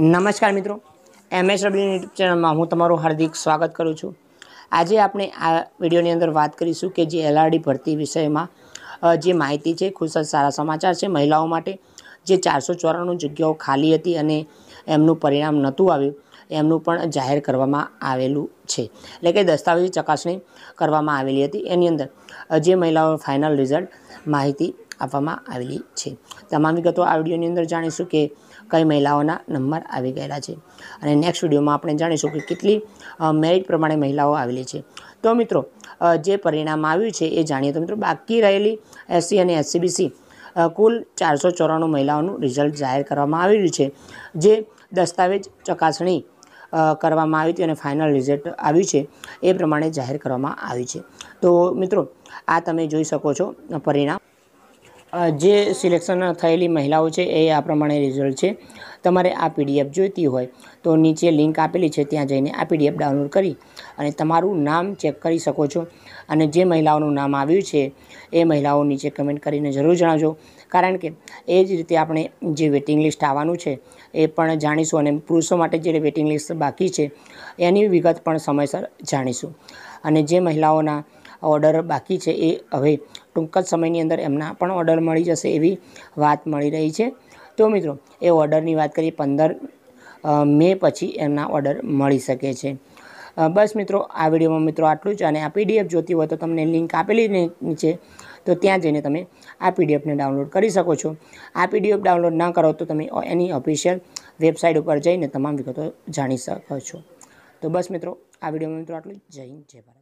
નમસ્કાર મિત્રો MS W YouTube ચેનલમાં હું તમારું હાર્દિક સ્વાગત કરું છું આજે આપણે આ વિડીયોની અંદર વાત કરીશું કે જે એલઆરડી ભરતી વિષયમાં જે માહિતી છે ખૂબ સારા સમાચાર છે મહિલાઓ માટે જે ચારસો ચોરાણું જગ્યાઓ ખાલી હતી અને એમનું પરિણામ નહોતું આવ્યું એમનું પણ જાહેર કરવામાં આવેલું છે એટલે કે દસ્તાવેજી ચકાસણી કરવામાં આવેલી હતી એની અંદર જે મહિલાઓ ફાઇનલ રિઝલ્ટ માહિતી આપવામાં આવેલી છે તમામ વિગતો આ વિડીયોની અંદર જાણીશું કે કઈ મહિલાઓના નંબર આવી ગયેલા છે અને નેક્સ્ટ વિડીયોમાં આપણે જાણીશું કે કેટલી મેરિટ પ્રમાણે મહિલાઓ આવેલી છે તો મિત્રો જે પરિણામ આવ્યું છે એ જાણીએ તો મિત્રો બાકી રહેલી એસસી અને એસસીબીસી કુલ ચારસો ચોરાણું મહિલાઓનું રિઝલ્ટ જાહેર કરવામાં આવેલું છે જે દસ્તાવેજ ચકાસણી કરવામાં આવી હતી અને ફાઇનલ રિઝલ્ટ આવ્યું છે એ પ્રમાણે જાહેર કરવામાં આવ્યું છે તો મિત્રો આ તમે જોઈ શકો છો પરિણામ જે સિલેક્શન થયેલી મહિલાઓ છે એ આ પ્રમાણે રિઝલ્ટ છે તમારે આ પીડીએફ જોઈતી હોય તો નીચે લિંક આપેલી છે ત્યાં જઈને આ પીડીએફ ડાઉનલોડ કરી અને તમારું નામ ચેક કરી શકો છો અને જે મહિલાઓનું નામ આવ્યું છે એ મહિલાઓ નીચે કમેન્ટ કરીને જરૂર જણાવજો કારણ કે એ જ રીતે આપણે જે વેઇટિંગ લિસ્ટ આવવાનું છે એ પણ જાણીશું અને પુરુષો માટે જે વેઇટિંગ લિસ્ટ બાકી છે એની વિગત પણ સમયસર જાણીશું અને જે મહિલાઓના ઓર્ડર બાકી છે એ હવે ટૂંક જ સમયની અંદર એમના પણ ઓર્ડર મળી જશે એવી વાત મળી રહી છે તો મિત્રો એ ઓર્ડરની વાત કરીએ પંદર મે પછી એમના ઓર્ડર મળી શકે છે બસ મિત્રો આ વિડીયોમાં મિત્રો આટલું જ અને આ પીડીએફ જોતી હોય તો તમને લિંક આપેલી છે તો ત્યાં જઈને તમે આ પીડીએફને ડાઉનલોડ કરી શકો છો આ પીડીએફ ડાઉનલોડ ના કરો તો તમે એની ઓફિશિયલ વેબસાઇટ ઉપર જઈને તમામ વિગતો જાણી શકો છો તો બસ મિત્રો આ વિડીયોમાં મિત્રો આટલું જય હિન્દ જય ભારત